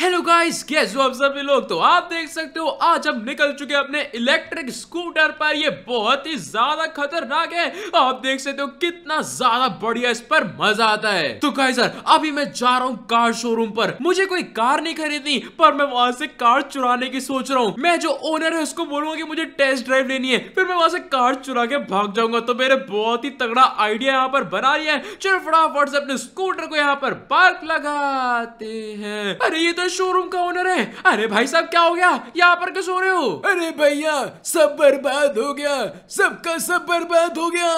Hello guys कैसे हो आप सभी लोग तो आप देख सकते हो आज हम निकल चुके हैं अपने इलेक्ट्रिक स्कूटर पर ये बहुत ही ज्यादा खतरनाक है आप देख सकते हो कितना ज्यादा बढ़िया इस पर मजा आता है तो गाइस सर अभी मैं जा रहा हूँ कार शोरूम पर मुझे कोई कार नहीं खरीदनी पर मैं वहां से कार चुराने की सोच रहा हूँ मैं जो ओनर है उसको बोलूंगा की मुझे टेस्ट ड्राइव लेनी है फिर मैं वहां से कार चुरा के भाग जाऊंगा तो मेरे बहुत ही तगड़ा आइडिया यहाँ पर बना लिया है चलो फटाफट से अपने स्कूटर को यहाँ पर पार्क लगाते हैं अरे ये तो इस शोरूम का ओनर है अरे भाई साहब क्या हो गया यहाँ पर क्यों सो रहे हो अरे भैया सब बर्बाद हो गया सबका सब बर्बाद हो गया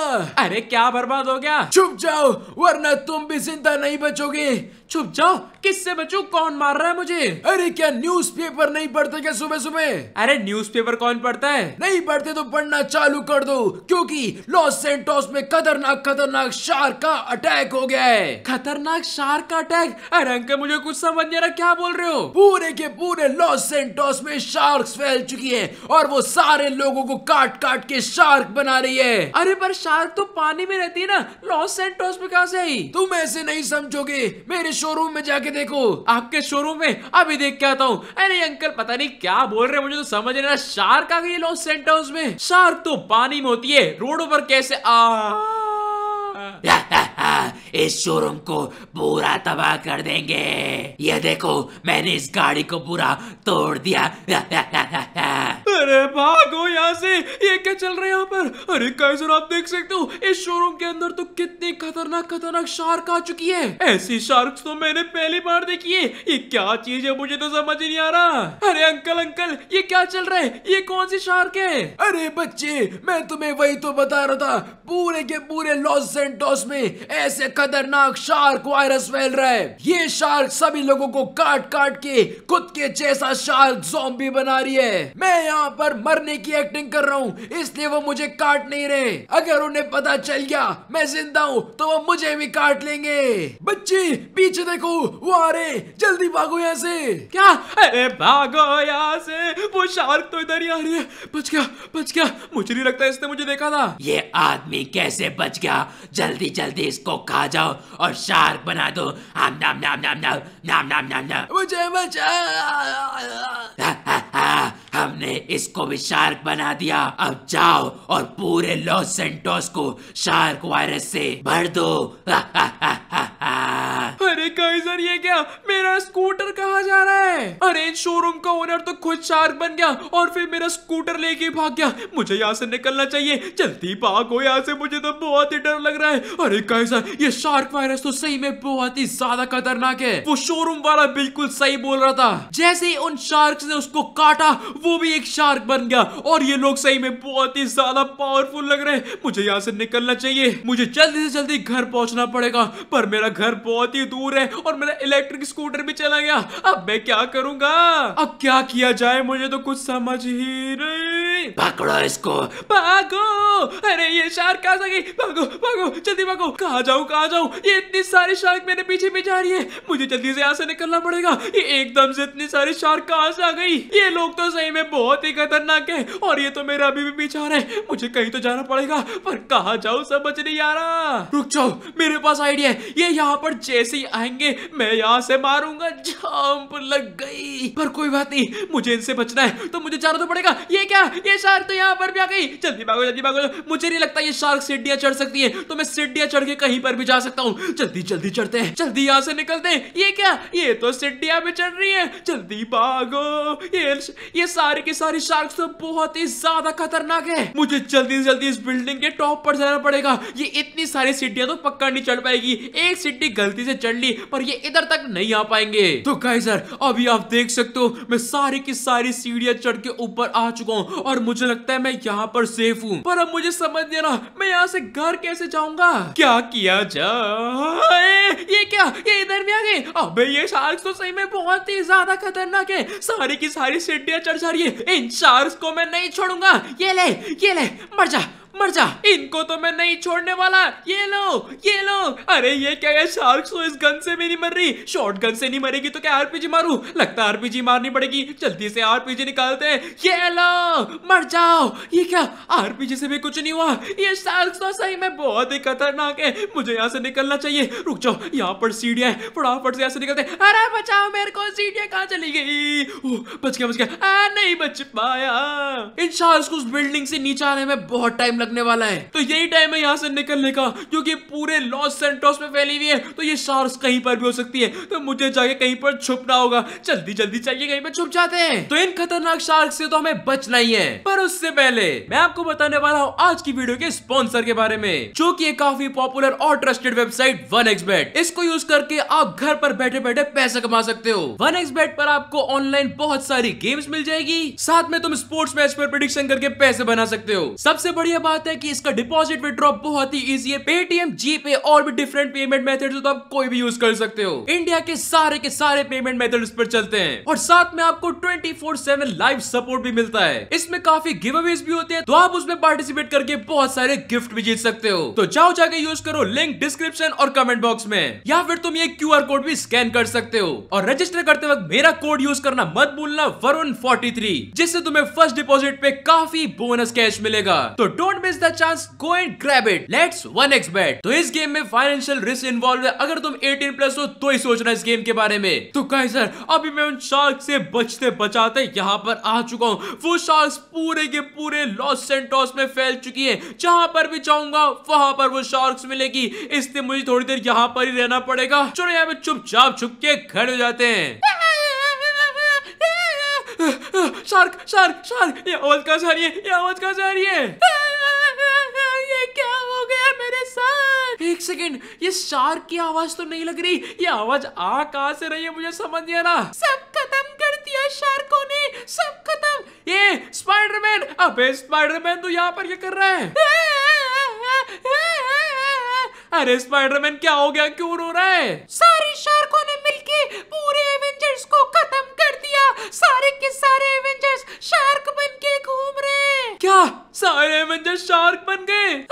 अरे क्या बर्बाद हो गया चुप जाओ वरना तुम भी जिंदा नहीं बचोगे चुप जाओ किससे बचू कौन मार रहा है मुझे अरे क्या न्यूज़पेपर नहीं पढ़ते क्या सुबह सुबह अरे न्यूज़पेपर कौन पढ़ता है नहीं पढ़ते तो पढ़ना चालू कर दो क्योंकि लॉस सेंटोस में खतरनाक खतरनाक शार्क का अटैक हो गया है खतरनाक शार्क का अटैक अरे अंकल मुझे कुछ समझ नहीं आ रहा क्या बोल रहे हो पूरे के पूरे लॉस सेंटोस में शार्क फैल चुकी है और वो सारे लोगो को काट काट के शार्क बना रही है अरे पर शार्क तो पानी में रहती है ना लॉस सेंटोस में कहा से आई तुम ऐसे नहीं समझोगे मेरे शोरूम में जाके देखो आपके शोरूम में अभी देख के आता हूँ अरे अंकल पता नहीं क्या बोल रहे मुझे तो समझ नहीं शार्क आ गई लॉस सेंटर्स में शार्क तो पानी में होती है रोड पर कैसे आ इस शोरूम को पूरा तबाह कर देंगे ये देखो मैंने इस गाड़ी को पूरा तोड़ दिया अरे भागो यहाँ से ये क्या चल रहा है यहाँ पर अरे कैसर आप देख सकते हो इस शोरूम के अंदर तो कितनी खतरनाक खतरनाक शार्क आ चुकी है ऐसी शार्क तो मैंने पहली बार देखी है ये क्या चीज है मुझे तो समझ नहीं आ रहा अरे अंकल अंकल ये क्या चल रहा है ये कौन सी शार्क है अरे बच्चे मैं तुम्हें वही तो बता रहा था पूरे के पूरे लॉस एंड उसमें ऐसे खतरनाक शार्क वायरस फैल रहा है ये शार्क सभी लोगों को काट काट के खुद के जैसा शार्क जोम्बी बना रही है मैं यहाँ पर मरने की एक्टिंग कर रहा हूँ इसलिए वो मुझे काट नहीं रहे अगर उन्हें पता चल गया मैं जिंदा हूँ तो वो मुझे भी काट लेंगे बच्चे पीछे देखो वो आ रहे जल्दी भागो यहाँ से क्या अरे भागो यहाँ से वो शार्क तो इधर ही आ रही है बच गया बच गया मुझे नहीं लगता इसने मुझे देखा था ये आदमी कैसे बच गया जल्दी जल्दी जल्दी इसको खा जाओ और शार्क बना दो आम नाम नाम नाम नाम नाम नाम नाम नाम मुझे हमने इसको भी शार्क बना दिया अब जाओ और पूरे लॉस सेंटोस को शार्क वायरस से भर दो गाइजर ये क्या मेरा स्कूटर कहाँ जा रहा है अरे शोरूम का ओनर तो खुद शार्क बन गया और फिर मेरा स्कूटर लेके भाग गया मुझे यहाँ से निकलना चाहिए जल्दी भागो यहाँ से मुझे तो बहुत ही डर लग रहा है अरे गाइजर ये शार्क वायरस तो सही में बहुत ही ज्यादा खतरनाक है वो शोरूम वाला बिल्कुल सही बोल रहा था जैसे ही उन शार्क ने उसको काटा वो भी एक शार्क बन गया और ये लोग सही में बहुत ही ज्यादा पावरफुल लग रहे हैं मुझे यहाँ से निकलना चाहिए मुझे जल्दी से जल्दी घर पहुंचना पड़ेगा पर मेरा घर बहुत ही दूर है और मेरा इलेक्ट्रिक स्कूटर भी चला गया अब मैं क्या करूंगा अब क्या किया जाए मुझे तो कुछ समझ ही नहीं पकड़ो इसको भागो अरे ये शार्क जा गई भागो भागो जल्दी भागो कहा जाऊ कहा जाऊ ये इतनी सारी शार्क मेरे पीछे भी जा रही है मुझे जल्दी से यहाँ से निकलना पड़ेगा ये एकदम से इतनी सारी शार्क कहा से आ गई ये लोग तो सही में बहुत ही खतरनाक है और ये तो मेरा अभी भी पीछा आ रहा है मुझे कहीं तो जाना पड़ेगा पर कहा जाओ समझ नहीं आ रहा रुक जाओ मेरे पास आइडिया है ये यहाँ पर जैसे ही आएंगे मैं यहाँ से मारूंगा जंप लग गई पर कोई बात नहीं मुझे इनसे बचना है तो मुझे चारों तो पड़ेगा ये क्या ये शार्क तो यहाँ पर भी आ गई जल्दी भागो जल्दी भागो मुझे नहीं लगता ये शार्क सीढ़िया चढ़ सकती है तो मैं सीढ़िया चढ़ के कहीं पर भी जा सकता हूँ जल्दी जल्दी चढ़ते हैं जल्दी यहाँ से निकलते हैं ये क्या ये तो सीढ़िया भी चढ़ रही है जल्दी भागो ये ये सारी की सारी शार्क तो बहुत ही ज्यादा खतरनाक है मुझे जल्दी से जल्दी इस बिल्डिंग के टॉप पर जाना पड़ेगा ये इतनी सारी सीढ़िया तो पक्का नहीं चढ़ पाएगी एक सीढ़ी गलती से चढ़ ली पर और ये इधर तक नहीं आ पाएंगे तो सर अभी आप देख सकते हो मैं सारी की सारी सीढ़ियां चढ़ के ऊपर आ चुका हूँ और मुझे लगता है मैं यहाँ पर सेफ हूँ पर अब मुझे समझ नहीं रहा मैं यहाँ से घर कैसे जाऊंगा क्या किया जाए ये क्या ये इधर भी आ गए अबे ये शार्क तो सही में बहुत ही ज्यादा खतरनाक है सारी की सारी सीढ़ियां चढ़ जा रही है इन शार्क को मैं नहीं छोड़ूंगा ये ले ये ले मर जा मर जा इनको तो मैं नहीं छोड़ने वाला ये लो ये लो अरे ये क्या है शार्क सो तो इस गन से भी नहीं मर रही शॉर्ट गन से नहीं मरेगी तो क्या आरपीजी मारू लगता है आरपीजी मारनी पड़ेगी जल्दी से आरपीजी निकालते हैं ये लो मर जाओ ये क्या आरपीजी से भी कुछ नहीं हुआ ये शार्क सो तो सही में बहुत ही खतरनाक है मुझे यहाँ से निकलना चाहिए रुक जाओ यहाँ पर सीढ़िया है फटाफट से यहाँ से निकलते अरे बचाओ मेरे को सीढ़िया कहाँ चली गई बच गया बच गया नहीं बच पाया इन शार्क उस बिल्डिंग से नीचे आने में बहुत टाइम लगने वाला है तो यही टाइम है यहाँ से निकलने का क्योंकि पूरे लॉस सेंटोस में फैली हुई है तो ये शार्स कहीं पर भी हो सकती है तो मुझे जाके कहीं पर छुपना होगा जल्दी जल्दी चलिए कहीं पर छुप जाते हैं तो इन खतरनाक शार्क से तो हमें बचना ही है पर उससे पहले मैं आपको बताने वाला हूँ आज की वीडियो के स्पॉन्सर के बारे में जो की काफी पॉपुलर और ट्रस्टेड वेबसाइट वन इसको यूज करके आप घर पर बैठे बैठे पैसे कमा सकते हो वन पर आपको ऑनलाइन बहुत सारी गेम्स मिल जाएगी साथ में तुम स्पोर्ट्स मैच पर प्रिडिक्शन करके पैसे बना सकते हो सबसे बढ़िया बात है कि इसका डिपॉजिट विड्रॉ बहुत ही ईजी है पेटीएम जी पे और भी डिफरेंट पेमेंट मेथड तो आप कोई भी यूज कर सकते हो इंडिया के सारे के सारे पेमेंट मेथड पर चलते हैं और साथ में आपको twenty four seven live support भी मिलता है इसमें काफी गिव अवेज भी होते हैं तो आप उसमें पार्टिसिपेट करके बहुत सारे गिफ्ट भी जीत सकते हो तो जाओ जाके यूज करो लिंक डिस्क्रिप्शन और कमेंट बॉक्स में या फिर तुम ये क्यू कोड भी स्कैन कर सकते हो और रजिस्टर करते वक्त मेरा कोड यूज करना मत भूलना वरुण फोर्टी जिससे तुम्हें फर्स्ट डिपोजिट पे काफी बोनस कैश मिलेगा तो don't miss the chance go and grab it let's one x bet तो इस गेम में फाइनेंशियल रिस्क इन्वॉल्व है अगर तुम 18 प्लस हो तो ही सोचना इस गेम के बारे में तो कहे सर अभी मैं उन शार्क से बचते बचाते यहाँ पर आ चुका हूँ वो शार्क पूरे के पूरे लॉस सेंटोस में फैल चुकी है जहां पर भी जाऊंगा वहां पर वो शार्क मिलेगी इसलिए मुझे थोड़ी देर यहाँ पर ही रहना पड़ेगा चलो यहाँ पे चुपचाप छुप के घर हो जाते हैं शार्क शार्क शार्क ये आवाज कहाँ से आ रही है ये आवाज कहाँ से आ रही है ये क्या हो गया मेरे साथ एक सेकेंड ये शार्क की आवाज तो नहीं लग रही ये आवाज आ कहा से रही है मुझे समझ नहीं आ रहा सब खत्म कर दिया शार्को ने सब खत्म ये स्पाइडरमैन अबे स्पाइडरमैन तू यहाँ पर क्या कर रहा है अरे स्पाइडरमैन क्या हो गया क्यों रो रहा है सारी शार्कों ने मिलके शार्क बन गए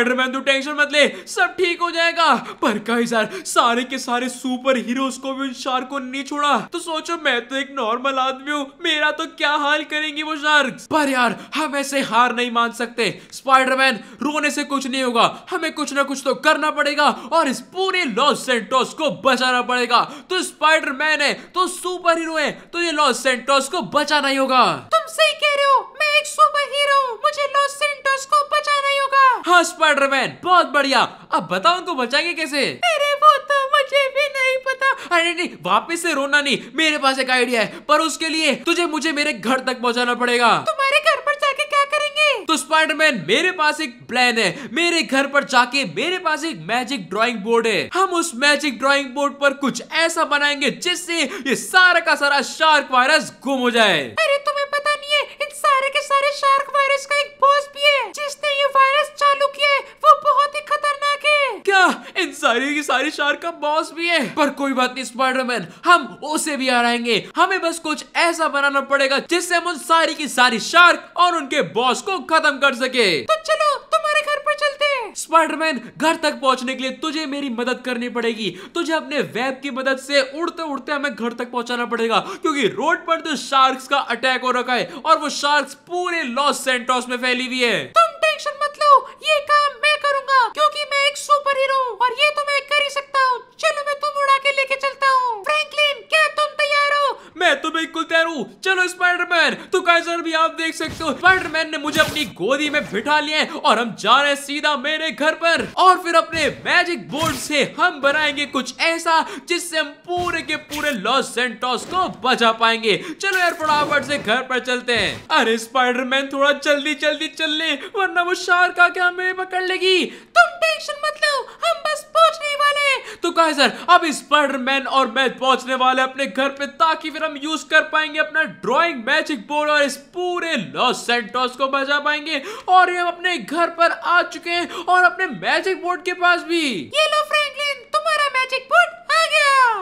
स्पाइडरमैन तू टेंशन मत ले सब ठीक हो जाएगा पर कई सर सारे के सारे सुपर हीरोज को भी उन शार्कों ने नहीं छोड़ा तो सोचो मैं तो एक नॉर्मल आदमी हूँ मेरा तो क्या हाल करेंगी वो शार्क पर यार हम ऐसे हार नहीं मान सकते स्पाइडरमैन रोने से कुछ नहीं होगा हमें कुछ ना कुछ तो करना पड़ेगा और इस पूरे लॉस सेंटोस को बचाना पड़ेगा तो स्पाइडरमैन है तो सुपर हीरो है तो ये लॉस सेंटोस को बचाना ही होगा तुम सही कह रहे हो एक सुपर हीरो मुझे लॉस सेंटोस को बचाना ही होगा हाँ स्पाइडरमैन बहुत बढ़िया अब बताओ उनको बचाएंगे कैसे अरे वो तो मुझे भी नहीं पता अरे नहीं वापस से रोना नहीं मेरे पास एक आइडिया है पर उसके लिए तुझे मुझे मेरे घर तक पहुँचाना पड़ेगा तुम्हारे घर पर जाके क्या करेंगे तो स्पाइडरमैन मेरे पास एक प्लान है मेरे घर पर जाके मेरे पास एक मैजिक ड्राइंग बोर्ड है हम उस मैजिक ड्राइंग बोर्ड पर कुछ ऐसा बनाएंगे जिससे ये सारा का सारा शार्क वायरस गुम हो जाए अरे सारे के सारे शार्क वायरस का एक बॉस भी है जिसने ये वायरस चालू किया है वो बहुत ही खतरनाक है क्या इन सारी की सारी शार्क का बॉस भी है पर कोई बात नहीं स्पाइडरमैन हम उसे भी हराएंगे हमें बस कुछ ऐसा बनाना पड़ेगा जिससे हम उन सारी की सारी शार्क और उनके बॉस को खत्म कर सके तो चलो तुम्हारे स्पाइडरमैन घर तक पहुंचने के लिए तुझे मेरी मदद करनी पड़ेगी तुझे अपने वेब की मदद से उड़ते उड़ते हमें घर तक पहुंचाना पड़ेगा क्योंकि रोड पर तो शार्क्स का अटैक हो रखा है और वो शार्क्स पूरे लॉस सेंटोस में फैली हुई है तुम टेंशन मत लो ये काम मैं करूंगा करूंगा क्योंकि मैं एक सुपर हीरो और ये तो मैं कर ही सकता हूँ चलो मैं तुम उड़ा के लेके चलता हूँ फ्रैंकलिन क्या तुम तैयार हो मैं तो बिल्कुल तैयार हूँ चलो स्पाइडरमैन तो काइजर भी आप देख सकते हो स्पाइडरमैन ने मुझे अपनी गोदी में बिठा लिया है और हम जा रहे हैं सीधा मेरे घर पर और फिर अपने मैजिक बोर्ड से हम बनाएंगे कुछ ऐसा जिससे हम पूरे के पूरे लॉस सेंटोस को बचा पाएंगे चलो यार फटाफट से घर पर चलते हैं अरे स्पाइडरमैन थोड़ा जल्दी जल्दी चल ले वरना वो शार्क आके हमें पकड़ लेगी तुम टेंशन मत लो हम बस पहुंचने वाले तो कहा सर अब स्पाइडरमैन और मैं पहुंचने वाले अपने घर पे ताकि फिर हम यूज कर पाएंगे अपना ड्राइंग मैजिक बोर्ड और इस पूरे लॉस सेंटोस को बजा पाएंगे और ये अपने घर पर आ चुके हैं और अपने मैजिक बोर्ड के पास भी ये लो फ्रेंड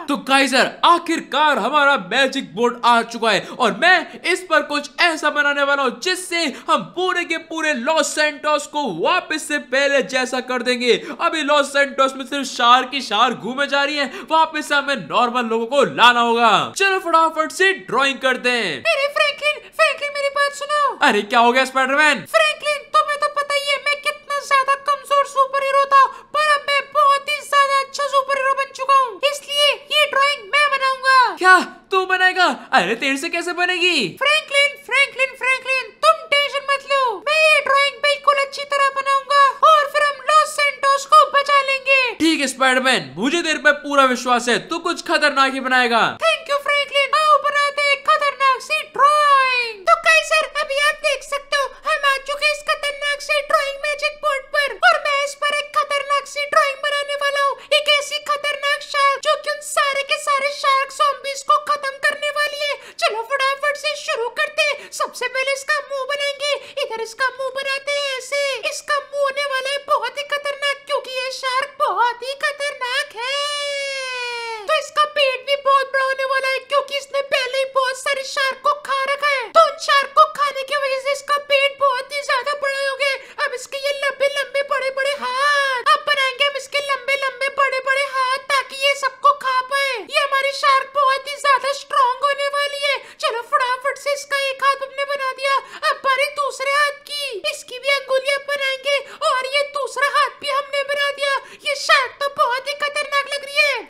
तो गाइजर आखिरकार हमारा मैजिक बोर्ड आ चुका है और मैं इस पर कुछ ऐसा बनाने वाला हूँ जिससे हम पूरे के पूरे लॉस सेंटोस को वापस से पहले जैसा कर देंगे अभी लॉस सेंटोस में सिर्फ शार की शार घूमे जा रही है से हमें नॉर्मल लोगों को लाना होगा चलो फटाफट से ड्रॉइंग करते हैं मेरी बात सुनो अरे क्या हो गया स्पाइडरमैन फ्रैंकलिन तुम्हें तो पता ही है ज्यादा कमजोर सुपर हीरो था पर अब मैं बहुत ही ज्यादा अच्छा सुपर हीरो बन चुका हूँ इसलिए ये ड्राइंग मैं बनाऊंगा क्या तू बनाएगा अरे तेरे से कैसे बनेगी फ्रैंकलिन फ्रैंकलिन फ्रैंकलिन तुम टेंशन मत लो मैं ये ड्राइंग बिल्कुल अच्छी तरह बनाऊंगा और फिर हम लॉस सेंटोस को बचा लेंगे ठीक है स्पाइडरमैन मुझे तेरे पे पूरा विश्वास है तू कुछ खतरनाक ही बनाएगा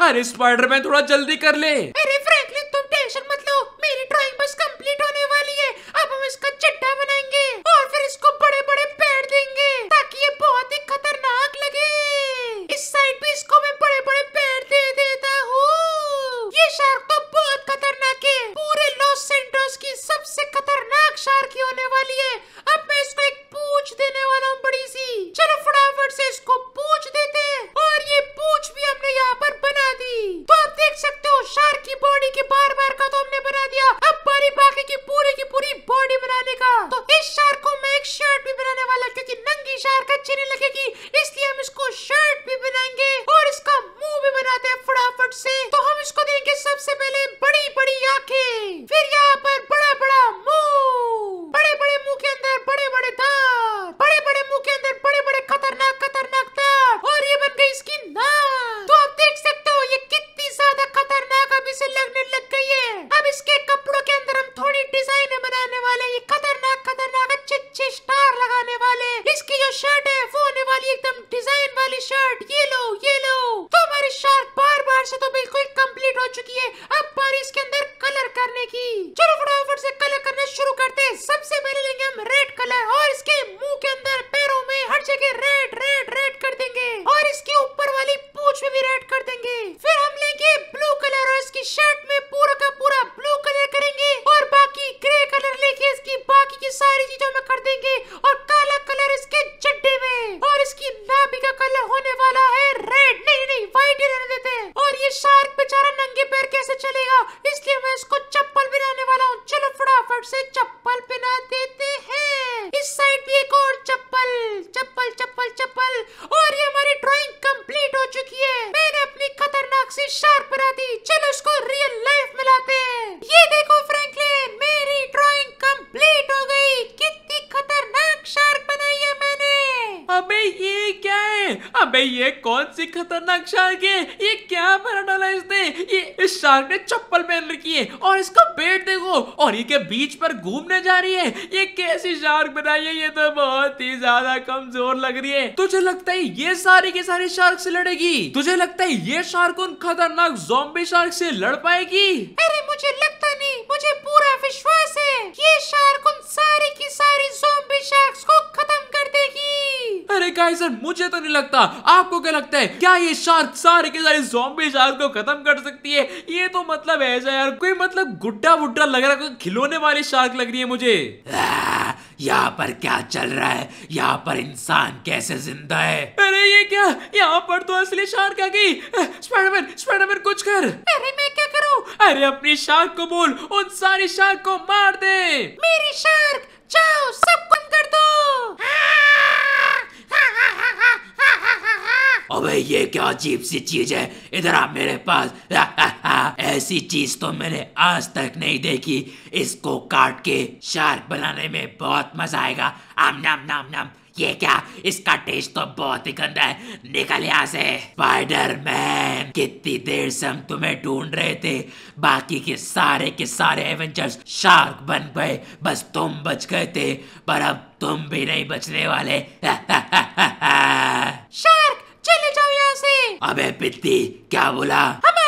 यार स्पाइडरमैन थोड़ा जल्दी कर ले शार अच्छी नहीं लगेगी शार्क ने चप्पल पहन रखी है और इसका पेट देखो और ये क्या बीच पर घूमने जा रही है ये कैसी शार्क बनाई है ये तो बहुत ही ज्यादा कमजोर लग रही है तुझे लगता है ये सारी की सारी शार्क से लड़ेगी तुझे लगता है ये शार्क उन खतरनाक जोम्बी शार्क से लड़ पाएगी अरे मुझे लगता नहीं मुझे पूरा विश्वास है ये शार्क उन सारी की सारी जोम्बी शार्क को खत्म कर देगी अरे गाइस सर मुझे तो नहीं लगता आपको क्या लगता है क्या ये शार्क सारे के सारे जॉम्बी शार्क को खत्म कर सकती है ये तो मतलब ऐसा यार कोई मतलब गुड्डा वुड्डा लग रहा है कोई खिलौने वाली शार्क लग रही है मुझे यहाँ पर क्या चल रहा है यहाँ पर इंसान कैसे जिंदा है अरे ये क्या यहाँ पर तो असली शार्क आ गई स्पाइडरमैन स्पाइडरमैन कुछ कर अरे मैं क्या करूँ अरे अपनी शार्क को बोल उन सारी शार्क को मार दे मेरी शार्क जाओ दो अबे ये क्या अजीब सी चीज है इधर आप मेरे पास ऐसी चीज तो मैंने आज तक नहीं देखी इसको काट के शार्क बनाने में बहुत मजा आएगा आम नाम नाम नाम ये क्या इसका टेस्ट तो बहुत ही गंदा है निकल यहाँ से स्पाइडर मैन कितनी देर से हम तुम्हें ढूंढ रहे थे बाकी के सारे के सारे एवेंजर्स शार्क बन गए बस तुम बच गए थे पर अब तुम भी नहीं बचने वाले शार्क चले जाओ यहाँ से अबे पित्ती क्या बोला हमें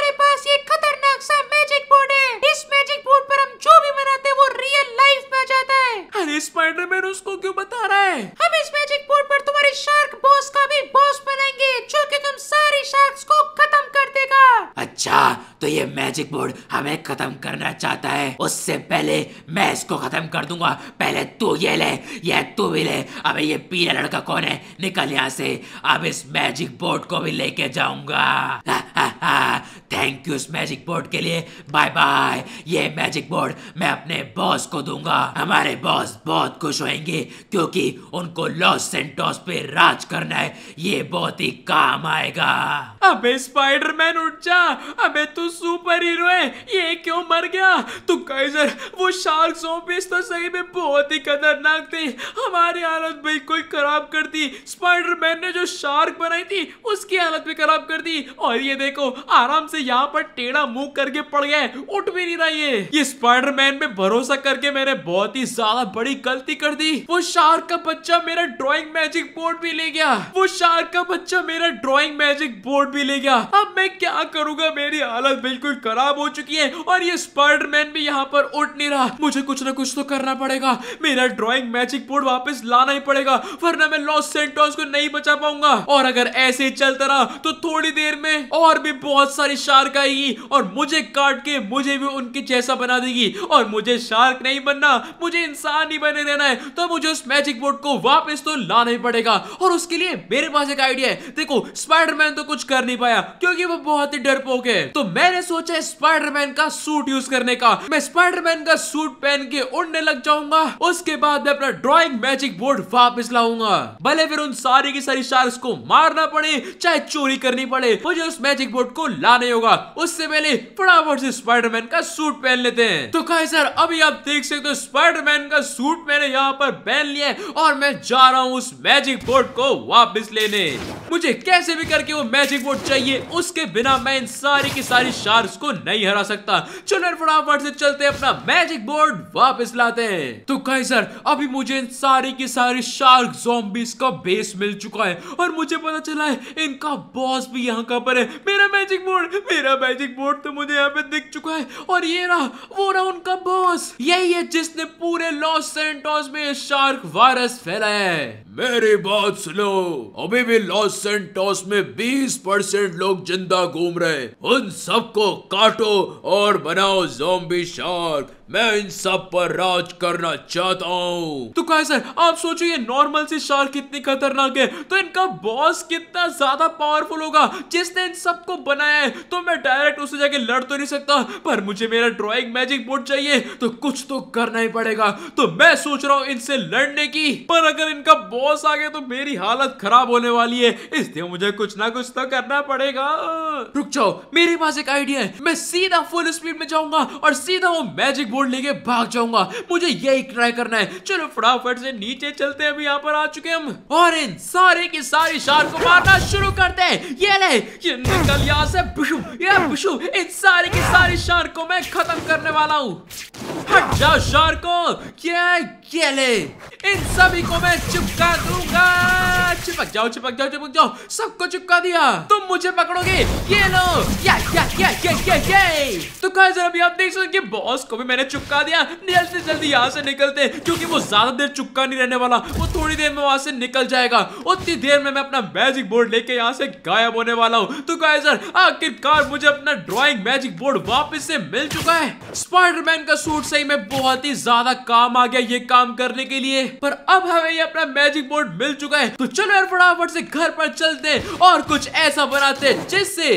अरे स्पाइडरमैन उसको क्यों बता रहा है हम इस मैजिक बोर्ड पर तुम्हारे शार्क बॉस का भी बॉस बनाएंगे जो कि तुम सारी शार्क्स को खत्म कर देगा अच्छा तो ये मैजिक बोर्ड हमें खत्म करना चाहता है उससे पहले मैं इसको खत्म कर दूंगा पहले तू ये ले ये तू भी ले अबे ये पीला लड़का कौन है निकल यहाँ से अब इस मैजिक बोर्ड को भी लेके जाऊंगा हाँ, थैंक यू इस मैजिक बोर्ड के लिए बाय बाय ये मैजिक बोर्ड मैं अपने बॉस को दूंगा हमारे बॉस बहुत खुश होंगे क्योंकि उनको लॉस सेंटोस पे राज करना है ये बहुत ही काम आएगा अबे स्पाइडरमैन उठ जा अबे तू सुपर हीरो है ये क्यों मर गया तू काइजर वो शार्क जोम्बिस तो सही में बहुत ही खतरनाक थे हमारी हालत बिल्कुल खराब कर दी स्पाइडरमैन ने जो शार्क बनाई थी उसकी हालत भी खराब कर दी और ये देखो आराम से यहाँ पर टेढ़ा मुंह करके पड़ गया उठ भी नहीं रहा ये ये स्पाइडरमैन पे भरोसा करके मैंने बहुत ही ज्यादा बड़ी गलती कर दी वो शार्क का बच्चा मेरा ड्रॉइंग मैजिक बोर्ड भी ले गया वो शार्क का बच्चा मेरा ड्रॉइंग मैजिक बोर्ड भी ले गया अब मैं क्या करूंगा मेरी हालत बिल्कुल खराब हो चुकी है और ये स्पाइडरमैन भी यहाँ पर उठ नहीं रहा मुझे कुछ ना कुछ तो करना पड़ेगा मेरा ड्रॉइंग मैजिक बोर्ड वापस लाना ही पड़ेगा वरना मैं लॉस सेंटोस को नहीं बचा पाऊंगा और अगर ऐसे ही चलता रहा तो थोड़ी देर में और और भी बहुत सारी शार्क आएगी और मुझे काट के मुझे भी उनके जैसा बना देगी और मुझे शार्क नहीं बनना मुझे इंसान ही बने रहना है तो मुझे उस मैजिक बोर्ड को वापस तो लाना ही पड़ेगा और उसके लिए मेरे पास एक आइडिया है देखो स्पाइडरमैन तो कुछ कर नहीं पाया क्योंकि वो बहुत ही डरपोक है तो मैंने सोचा है स्पाइडरमैन का सूट यूज करने का मैं स्पाइडरमैन का सूट पहन के उड़ने लग जाऊंगा उसके बाद मैं अपना ड्रॉइंग मैजिक बोर्ड वापस लाऊंगा भले फिर उन सारी की सारी शार्क को मारना पड़े चाहे चोरी करनी पड़े मुझे उस मैजिक मैजिक बोर्ड को लाने होगा उससे पहले फटाफट से स्पाइडरमैन का सूट पहन लेते हैं तो कहे सर अभी आप देख सकते हो स्पाइडरमैन का सूट मैंने यहाँ पर पहन लिया है और मैं जा रहा हूँ उस मैजिक बोर्ड को वापस लेने मुझे कैसे भी करके वो मैजिक बोर्ड चाहिए उसके बिना मैं इन सारी की सारी शार्स को नहीं हरा सकता चलो फटाफट से चलते अपना मैजिक बोर्ड वापस लाते हैं तो कहीं सर अभी मुझे इन सारी की सारी शार्क जोम्बिस का बेस मिल चुका है और मुझे पता चला है इनका बॉस भी यहाँ का पर है मेरा मैजिक बोर्ड मेरा मैजिक बोर्ड तो मुझे यहाँ पे दिख चुका है और ये रहा वो रहा उनका बॉस यही है जिसने पूरे लॉस सेंटोस में शार्क वायरस फैलाया है मेरी बात सुनो अभी भी लॉस सेंटोस में 20 परसेंट लोग जिंदा घूम रहे उन सबको काटो और बनाओ जोम्बी शार्क मैं इन सब पर राज करना चाहता हूँ तो कहा सर आप सोचो ये नॉर्मल सी शार्क कितनी खतरनाक है तो इनका बॉस कितना ज्यादा पावरफुल होगा जिसने इन सबको बनाया है तो मैं डायरेक्ट उसे जाके लड़ तो नहीं सकता पर मुझे मेरा ड्रॉइंग मैजिक बोर्ड चाहिए तो कुछ तो करना ही पड़ेगा तो मैं सोच रहा हूँ इनसे लड़ने की पर अगर इनका बॉस आ गया तो मेरी हालत खराब होने वाली है इसलिए मुझे कुछ ना कुछ तो करना पड़ेगा रुक जाओ मेरे पास एक आइडिया है मैं सीधा फुल स्पीड में जाऊंगा और सीधा वो मैजिक बोर्ड कीबोर्ड लेके भाग जाऊंगा मुझे यही ट्राई करना है चलो फटाफट से नीचे चलते हैं अभी यहाँ पर आ चुके हम और इन सारे की सारी शार को मारना शुरू करते हैं ये ले ये निकल यहाँ से बिशु ये बिशु इन सारे की सारी शार को मैं खत्म करने वाला हूँ हट जाओ शार को क्या ये इन सभी को मैं चिपका दूंगा चिपक जाओ चिपक जाओ चिपक जाओ सबको चिपका दिया तुम मुझे पकड़ोगे ये लो या या या या या या तो गाइस अभी आप देख सकते हैं बॉस को भी मैंने चुपका दिया जल्दी जल्दी यहाँ से निकलते क्योंकि वो ज्यादा देर चुपका नहीं रहने वाला वो थोड़ी देर में वहां से निकल जाएगा उतनी देर में मैं अपना मैजिक बोर्ड लेके यहाँ से गायब होने वाला हूँ तो कहा सर आखिरकार मुझे अपना ड्रॉइंग मैजिक बोर्ड वापिस से मिल चुका है स्पाइडरमैन का सूट सही में बहुत ही ज्यादा काम आ गया ये काम काम करने के लिए पर अब हमें ये अपना मैजिक बोर्ड मिल चुका है तो चलो यार फटाफट से घर पर चलते और कुछ ऐसा बनाते जिससे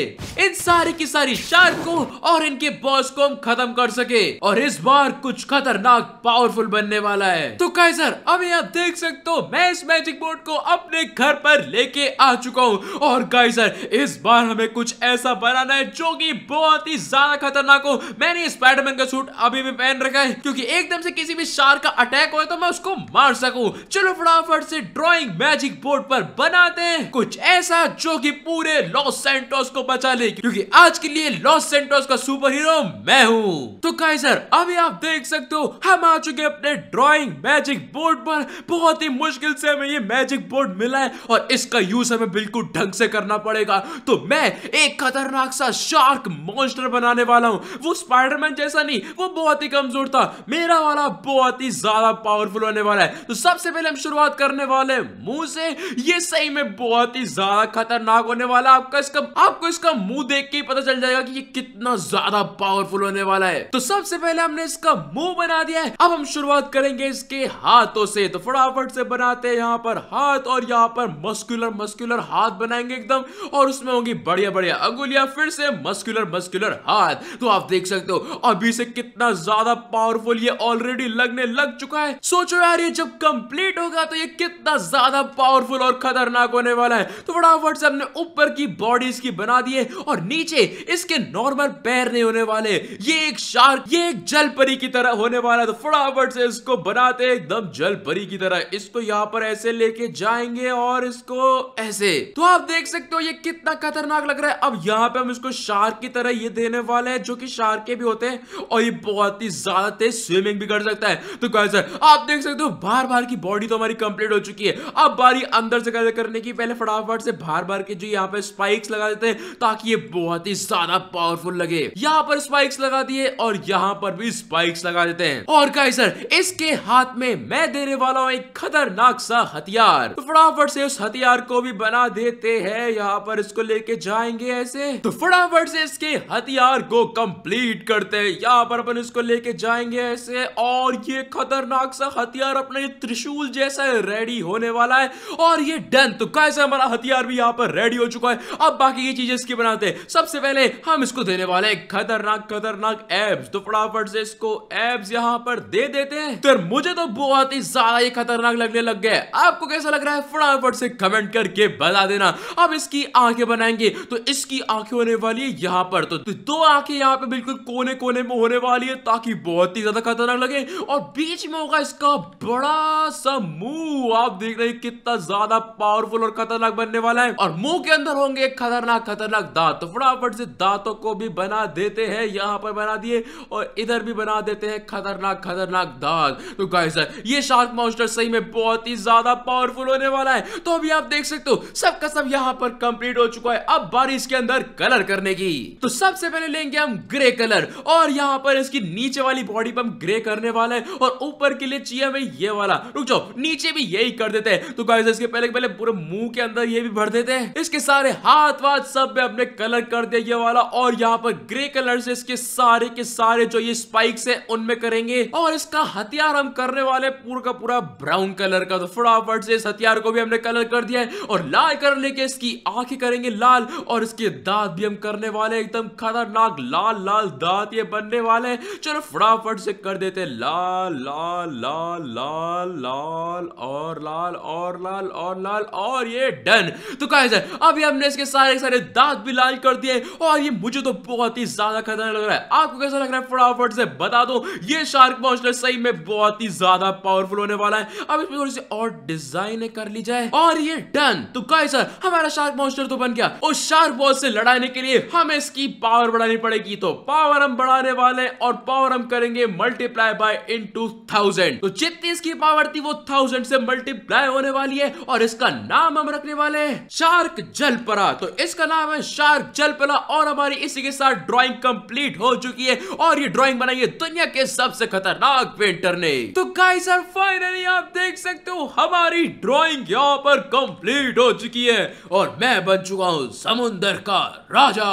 इन सारी की सारी शार्क को और इनके बॉस को हम खत्म कर सके और इस बार कुछ खतरनाक पावरफुल बनने वाला है तो कैसर अब आप देख सकते हो मैं इस मैजिक बोर्ड को अपने घर पर लेके आ चुका हूँ और कैसर इस बार हमें कुछ ऐसा बनाना है जो की बहुत ही ज्यादा खतरनाक हो मैंने स्पाइडरमैन का सूट अभी भी पहन रखा है क्योंकि एकदम से किसी भी शार्क का अटैक अटैक हो तो मैं उसको मार सकूं चलो फटाफट से ड्राइंग मैजिक बोर्ड पर बनाते हैं कुछ ऐसा जो कि पूरे लॉस सेंटोस को बचा ले क्योंकि आज के लिए लॉस सेंटोस का सुपर हीरो मैं हूँ तो काइजर अभी आप देख सकते हो हम आ चुके अपने ड्रॉइंग मैजिक बोर्ड पर बहुत ही मुश्किल से हमें ये मैजिक बोर्ड मिला है और इसका यूज हमें बिल्कुल ढंग से करना पड़ेगा तो मैं एक खतरनाक सा शार्क मॉन्स्टर बनाने वाला हूँ वो स्पाइडरमैन जैसा नहीं वो बहुत ही कमजोर था मेरा वाला बहुत ही ज्यादा पावरफुल होने वाला है तो सबसे पहले हम शुरुआत करने वाले मुंह से ये सही में बहुत ही ज्यादा खतरनाक होने वाला है आपका इसका आपको इसका मुंह देख के ही पता चल जाएगा कि ये कितना ज्यादा पावरफुल होने वाला है तो सबसे पहले हमने इसका मुंह बना दिया है अब हम शुरुआत करेंगे इसके हाथों से तो फटाफट से बनाते हैं यहाँ पर हाथ और यहाँ पर मस्कुलर मस्कुलर हाथ बनाएंगे एकदम और उसमें होंगी बढ़िया बढ़िया अंगुलिया फिर से मस्कुलर मस्कुलर हाथ तो आप देख सकते हो अभी से कितना ज्यादा पावरफुल ये ऑलरेडी लगने लग चुका है है सोचो यार ये जब कंप्लीट होगा तो ये कितना ज्यादा पावरफुल और खतरनाक होने वाला है तो फटाफट से हमने ऊपर की बॉडीज की बना दिए और नीचे इसके नॉर्मल पैर नहीं होने वाले ये एक शार्क ये एक जल की तरह होने वाला है तो फटाफट से इसको बनाते एकदम जल की तरह इसको यहाँ पर ऐसे लेके जाएंगे और इसको ऐसे तो आप देख सकते हो ये कितना खतरनाक लग रहा है अब यहाँ पे हम इसको शार्क की तरह ये देने वाले हैं जो कि शार्क के भी होते हैं और ये बहुत ही ज्यादा तेज स्विमिंग भी कर सकता है तो कैसे आप देख सकते हो बार बार की बॉडी तो हमारी कंप्लीट हो चुकी है अब बारी अंदर से कैसे करने की पहले फटाफट से बार बार के जो यहाँ पे स्पाइक्स लगा देते हैं ताकि ये बहुत ही ज्यादा पावरफुल लगे यहाँ पर स्पाइक्स लगा दिए और यहाँ पर भी स्पाइक्स लगा देते हैं और सर इसके हाथ में मैं देने वाला हूँ एक खतरनाक सा हथियार तो फटाफट से उस हथियार को भी बना देते हैं यहाँ पर इसको लेके जाएंगे ऐसे तो फटाफट से इसके हथियार को कंप्लीट करते हैं यहाँ पर अपन इसको लेके जाएंगे ऐसे और ये खतरनाक खतरनाक सा हथियार अपने त्रिशूल जैसा रेडी होने वाला है और ये डन तो कैसे हमारा हथियार भी यहाँ पर रेडी हो चुका है अब बाकी की चीजें इसकी बनाते हैं सबसे पहले हम इसको देने वाले हैं खतरनाक खतरनाक एब्स तो फटाफट से इसको एब्स यहाँ पर दे देते हैं तो मुझे तो बहुत ही ज्यादा ये खतरनाक लगने लग गया आपको कैसा लग रहा है फटाफट से कमेंट करके बता देना अब इसकी आंखें बनाएंगे तो इसकी आंखें होने वाली है यहाँ पर तो, तो दो आंखें यहाँ पे बिल्कुल कोने कोने में होने वाली है ताकि बहुत ही ज्यादा खतरनाक लगे और बीच में होगा इसका बड़ा सा मुंह आप देख रहे हैं कितना ज्यादा पावरफुल और खतरनाक बनने वाला है और मुंह के अंदर होंगे खतरनाक खतरनाक दांत तो फटाफट से दांतों को भी बना देते हैं यहाँ पर बना दिए और इधर भी बना देते हैं खतरनाक खतरनाक दांत तो गाइस ये शार्क मॉन्स्टर सही में बहुत ही ज्यादा पावरफुल होने वाला है तो अभी आप देख सकते हो सबका सब यहाँ पर कंप्लीट हो चुका है अब बारिश के अंदर कलर करने की तो सबसे पहले लेंगे हम ग्रे कलर और यहाँ पर इसकी नीचे वाली बॉडी पर हम ग्रे करने वाले हैं और ऊपर के लिए चाहिए हमें ये वाला रुक जाओ नीचे भी यही कर देते हैं तो गाइस इसके पहले पहले पूरे मुंह के अंदर ये भी भर देते हैं इसके सारे हाथ वाथ सब में अपने कलर कर दिया ये वाला और यहाँ पर ग्रे कलर से इसके सारे के सारे जो ये स्पाइक्स है उनमें करेंगे और इसका हथियार हम करने वाले पूरा का पूरा ब्राउन कलर का तो फटाफट से इस हथियार को भी हमने कलर कर दिया है और लाल कलर लेके इसकी आंखें करेंगे लाल और इसके दांत भी हम करने वाले एकदम खतरनाक लाल लाल दांत ये बनने वाले चलो फटाफट से कर देते लाल लाल लाल लाल लाल और लाल और लाल और लाल और ये डन तो कहा जाए अभी हमने इसके सारे सारे दांत भी लाल कर दिए और ये मुझे तो बहुत ही ज्यादा खतरनाक लग रहा है आपको कैसा लग रहा है फटाफट से बता दो ये शार्क मॉन्स्टर सही में बहुत ही ज्यादा पावरफुल होने वाला है अब इसमें थोड़ी सी और डिजाइन कर ली जाए और ये डन तो कहा सर हमारा शार्क मॉन्स्टर तो बन गया और शार्क बॉल से लड़ाने के लिए हमें इसकी पावर बढ़ानी पड़ेगी तो पावर हम बढ़ाने वाले और पावर हम करेंगे मल्टीप्लाई बाय इन टू थाउजेंड थाउजेंड तो जितनी इसकी पावर थी वो थाउजेंड से मल्टीप्लाई होने वाली है और इसका नाम हम रखने वाले हैं शार्क जलपरा तो इसका नाम है शार्क जलपरा और हमारी इसी के साथ ड्रॉइंग कंप्लीट हो चुकी है और ये ड्रॉइंग बनाई है दुनिया के सबसे खतरनाक पेंटर ने तो गाइस और फाइनली आप देख सकते हो हमारी ड्रॉइंग यहाँ पर कंप्लीट हो चुकी है और मैं बन चुका हूँ समुन्दर का राजा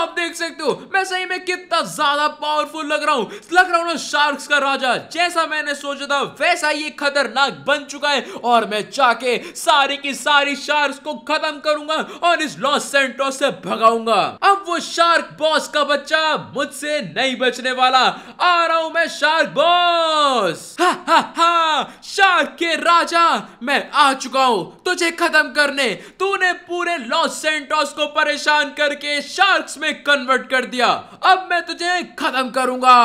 आप देख सकते हो मैं सही में कितना ज्यादा पावरफुल लग रहा हूँ लग रहा हूँ ना शार्क का राजा जैसा मैंने मैंने सोचा था वैसा ये खतरनाक बन चुका है और मैं जाके सारी की सारी शार्क को खत्म करूंगा और इस लॉस सेंटोस से भगाऊंगा अब वो शार्क बॉस का बच्चा मुझसे नहीं बचने वाला आ रहा हूं मैं शार्क बॉस हा हा हा शार्क के राजा मैं आ चुका हूं तुझे खत्म करने तूने पूरे लॉस सेंटोस को परेशान करके शार्क्स में कन्वर्ट कर दिया अब मैं तुझे खत्म करूंगा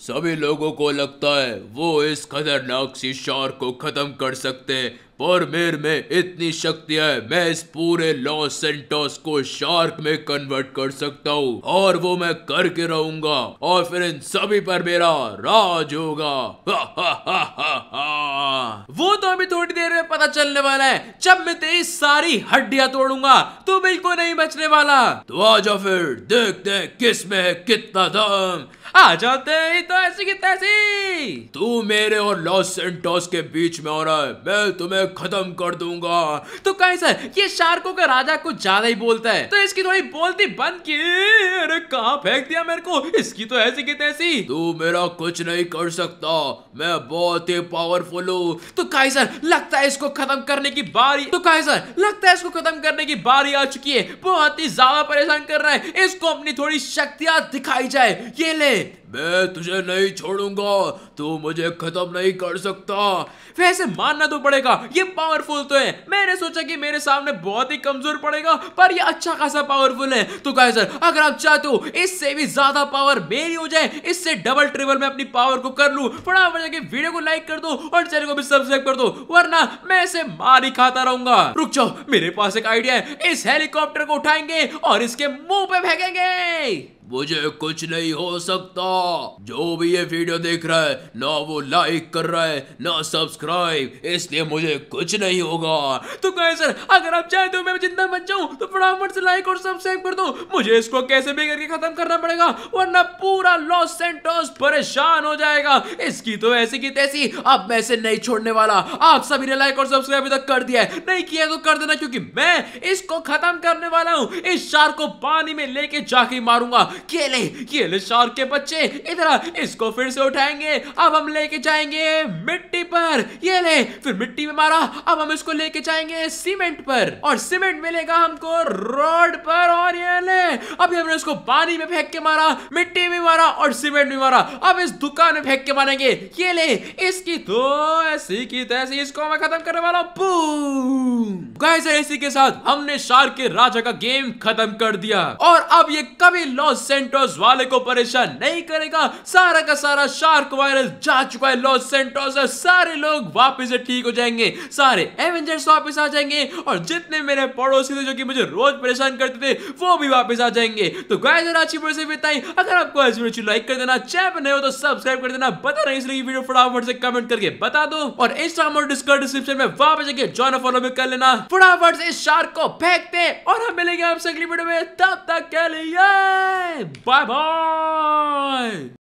सभी सभी लोगों को लगता है वो इस खतरनाक सी शार को खत्म कर सकते हैं पर मेरे में इतनी शक्ति है मैं इस पूरे लॉस सेंटोस को शार्क में कन्वर्ट कर सकता हूँ और वो मैं करके रहूंगा और फिर इन सभी पर मेरा राज होगा हा हा वो तो अभी थोड़ी देर में पता चलने वाला है जब मैं तेरी सारी हड्डियां तोड़ूंगा तो बिल्कुल नहीं बचने वाला तो आ जाओ फिर देखते हैं किस में है कितना दम आ जाते ही तो ऐसी की तैसी तू मेरे और लॉस सेंटोस के बीच में हो रहा है मैं तुम्हें खत्म कर दूंगा तो कैसे ये शार्को का राजा कुछ ज्यादा ही बोलता है तो इसकी थोड़ी बोलती बंद की अरे कहा फेंक दिया मेरे को इसकी तो ऐसी की तैसी तू मेरा कुछ नहीं कर सकता मैं बहुत ही पावरफुल हूँ तो कहीं लगता है इसको खत्म करने की बारी तो कहीं लगता है इसको खत्म करने की बारी आ चुकी है बहुत ही ज्यादा परेशान कर रहा है इसको अपनी थोड़ी शक्तियां दिखाई जाए ये ले मैं तुझे नहीं छोड़ूंगा तू मुझे खत्म नहीं कर सकता वैसे मानना तो पड़ेगा ये पावरफुल तो है मैंने सोचा कि मेरे सामने बहुत ही कमजोर पड़ेगा पर ये अच्छा खासा पावरफुल है तो सर अगर आप चाहते हो इससे भी ज्यादा पावर मेरी हो जाए इससे डबल ट्रिपल में अपनी पावर को कर लू फटाफट जाके वीडियो को लाइक कर दो और चैनल को भी सब्सक्राइब कर दो वरना मैं इसे मार ही खाता रहूंगा रुक जाओ मेरे पास एक आइडिया है इस हेलीकॉप्टर को उठाएंगे और इसके मुंह पे फेंकेंगे मुझे कुछ नहीं हो सकता जो भी ये वीडियो देख रहा है ना वो लाइक कर रहा है ना सब्सक्राइब इसलिए मुझे कुछ नहीं होगा तो कहे सर अगर आप चाहते हो मैं जिंदा बच जाऊँ तो फटाफट से लाइक और सब्सक्राइब कर दो मुझे इसको कैसे भी करके खत्म करना पड़ेगा वरना पूरा लॉस सेंटोस परेशान हो जाएगा इसकी तो ऐसी की तैसी अब मैं इसे नहीं छोड़ने वाला आप सभी ने लाइक और सब्सक्राइब अभी तक कर दिया है नहीं किया तो कर देना क्योंकि मैं इसको खत्म करने वाला हूँ इस शार को पानी में लेके जाके मारूंगा ये ले ये ले शार्क के बच्चे इधर आ इसको फिर से उठाएंगे अब हम लेके जाएंगे मिट्टी पर ये ले फिर मिट्टी में मारा अब हम इसको लेके जाएंगे सीमेंट पर और सीमेंट मिलेगा हमको रोड पर और ये ले अभी हमने इसको पानी में फेंक के मारा मिट्टी में मारा और सीमेंट में मारा अब इस दुकान में फेंक के मारेंगे ये ले इसकी तो ऐसी की तैसी इसको मैं खत्म करने वाला हूँ इसी के साथ हमने शार्क के राजा का गेम खत्म कर दिया और अब ये कभी लॉस सेंटोस वाले को परेशान नहीं करेगा सारा का सारा शार्क वायरस जा चुका है लॉस सेंटोस और सारे लोग वापस ठीक हो जाएंगे सारे एवेंजर्स वापस आ जाएंगे और जितने मेरे पड़ोसी थे जो कि मुझे रोज परेशान करते थे वो भी वापस आ जाएंगे तो गाय अच्छी पर से बताई अगर आपको इस वीडियो लाइक कर देना चैनल नहीं हो तो सब्सक्राइब कर देना बता रहे इसलिए वीडियो फटाफट से कमेंट करके बता दो और इंस्टाग्राम और डिस्कॉर्ड डिस्क्रिप्शन में वापस जाके जॉइन और फॉलो भी कर लेना फटाफट से इस शार्क को फेंकते हैं और हम मिलेंगे आपसे अगली वीडियो में तब तक के लिए Bye bye!